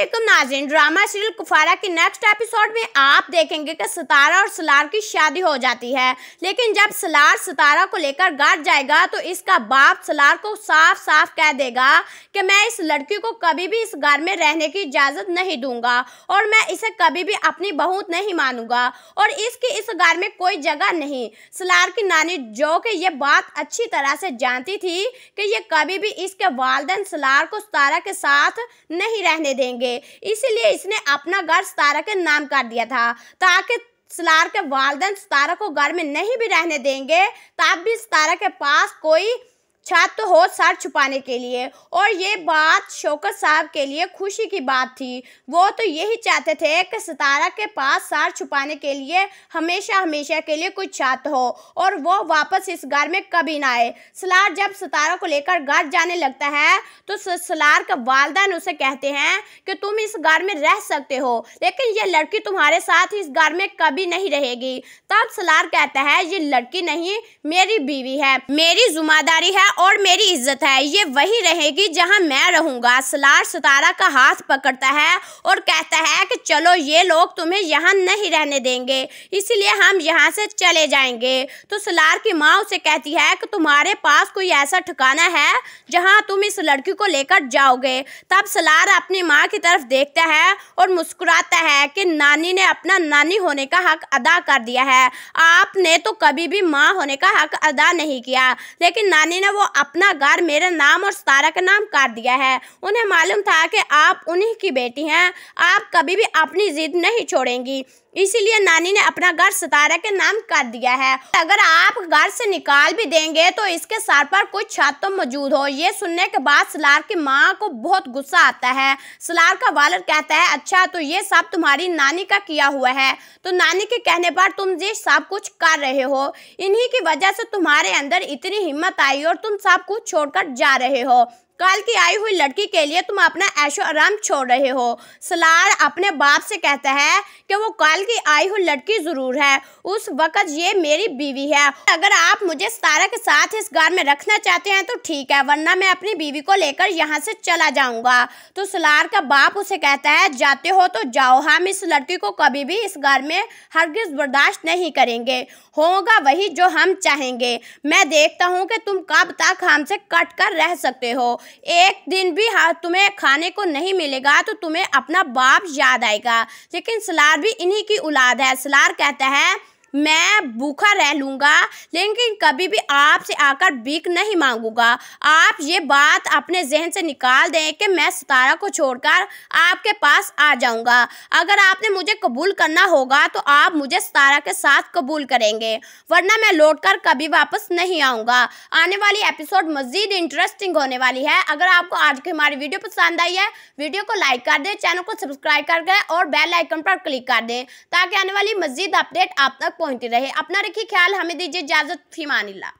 वालेकुम नाजिन drama serial Kaffara के नेक्स्ट एपिसोड में आप देखेंगे कि सितारा और सलार की शादी हो जाती है लेकिन जब सलार सितारा को लेकर घर जाएगा तो इसका बाप सलार को साफ साफ कह देगा कि मैं इस लड़की को कभी भी इस घर में रहने की इजाज़त नहीं दूंगा और मैं इसे कभी भी अपनी बहुत नहीं मानूंगा और इसकी इस घर में कोई जगह नहीं सलार की नानी जो कि यह बात अच्छी तरह से जानती थी कि यह कभी भी इसके वालदेन सलार को सतारा के साथ नहीं रहने देंगे थे इसलिए इसने अपना घर सतारा के नाम कर दिया था ताकि सलार के वालदेन सतारा को घर में नहीं भी रहने देंगे तब भी सतारा के पास कोई छात्र तो हो सर छुपाने के लिए और ये बात शौकत साहब के लिए खुशी की बात थी वो तो यही चाहते थे कि सतारा के पास सर छुपाने के लिए हमेशा हमेशा के लिए कुछ छात्र हो और वो वापस इस घर में कभी ना आए सलार जब सतारा को लेकर घर जाने लगता है तो सलार का वालदान उसे कहते हैं कि तुम इस घर में रह सकते हो लेकिन ये लड़की तुम्हारे साथ इस घर में कभी नहीं रहेगी तब सलार कहता है ये लड़की नहीं मेरी बीवी है मेरी जुम्मेदारी है और मेरी इज्जत है ये वही रहेगी जहां मैं रहूंगा सलार सतारा का हाथ पकड़ता है और कहता है कि चलो ये लोग तुम्हें यहां नहीं रहने देंगे इसलिए हम यहां से चले जाएंगे तो सलार की माँ उसे कहती है कि तुम्हारे पास कोई ऐसा ठिकाना है जहां तुम इस लड़की को लेकर जाओगे तब सलार अपनी माँ की तरफ देखता है और मुस्कुराता है कि नानी ने अपना नानी होने का हक अदा कर दिया है आपने तो कभी भी माँ होने का हक अदा नहीं किया लेकिन नानी ने वो वो अपना घर मेरा नाम और सतारा का नाम कर दिया है उन्हें मालूम था कि आप उन्हीं की बेटी हैं आप कभी भी अपनी ज़िद नहीं छोड़ेंगी इसीलिए नानी ने अपना घर सितारा के नाम कर दिया है अगर आप घर से निकाल भी देंगे तो इसके सर पर कुछ तो मौजूद हो ये सुनने के बाद सलार की माँ को बहुत गुस्सा आता है सलार का वालर कहता है अच्छा तो ये सब तुम्हारी नानी का किया हुआ है तो नानी के कहने पर तुम ये सब कुछ कर रहे हो इन्हीं की वजह से तुम्हारे अंदर इतनी हिम्मत आई और तुम सब कुछ छोड़ जा रहे हो कल की आई हुई लड़की के लिए तुम अपना ऐशो आराम छोड़ रहे हो सलार अपने बाप से कहता है कि वो कल की आई हुई लड़की ज़रूर है उस वक़्त ये मेरी बीवी है अगर आप मुझे सतारा के साथ इस घर में रखना चाहते हैं तो ठीक है वरना मैं अपनी बीवी को लेकर यहाँ से चला जाऊँगा तो सलार का बाप उसे कहता है जाते हो तो जाओ हम इस लड़की को कभी भी इस घर में हरगिज़ बर्दाश्त नहीं करेंगे होगा वही जो हम चाहेंगे मैं देखता हूँ कि तुम कब तक हमसे कट कर रह सकते हो एक दिन भी हाँ तुम्हें खाने को नहीं मिलेगा तो तुम्हें अपना बाप याद आएगा लेकिन सलार भी इन्हीं की औलाद है सलार कहता है मैं भूखा रह लूँगा लेकिन कभी भी आपसे आकर बीक नहीं मांगूंगा आप ये बात अपने जहन से निकाल दें कि मैं सितारा को छोड़कर आपके पास आ जाऊँगा अगर आपने मुझे कबूल करना होगा तो आप मुझे सितारा के साथ कबूल करेंगे वरना मैं लौट कर कभी वापस नहीं आऊँगा आने वाली एपिसोड मज़ीद इंटरेस्टिंग होने वाली है अगर आपको आज की हमारी वीडियो पसंद आई है वीडियो को लाइक कर दें चैनल को सब्सक्राइब कर दें और बेल आइकन पर क्लिक कर दें ताकि आने वाली मज़ीद अपडेट आप तक पहुंचते रहे अपना रखिए ख्याल हमें दीजिए इजाजत फीमानिल्ला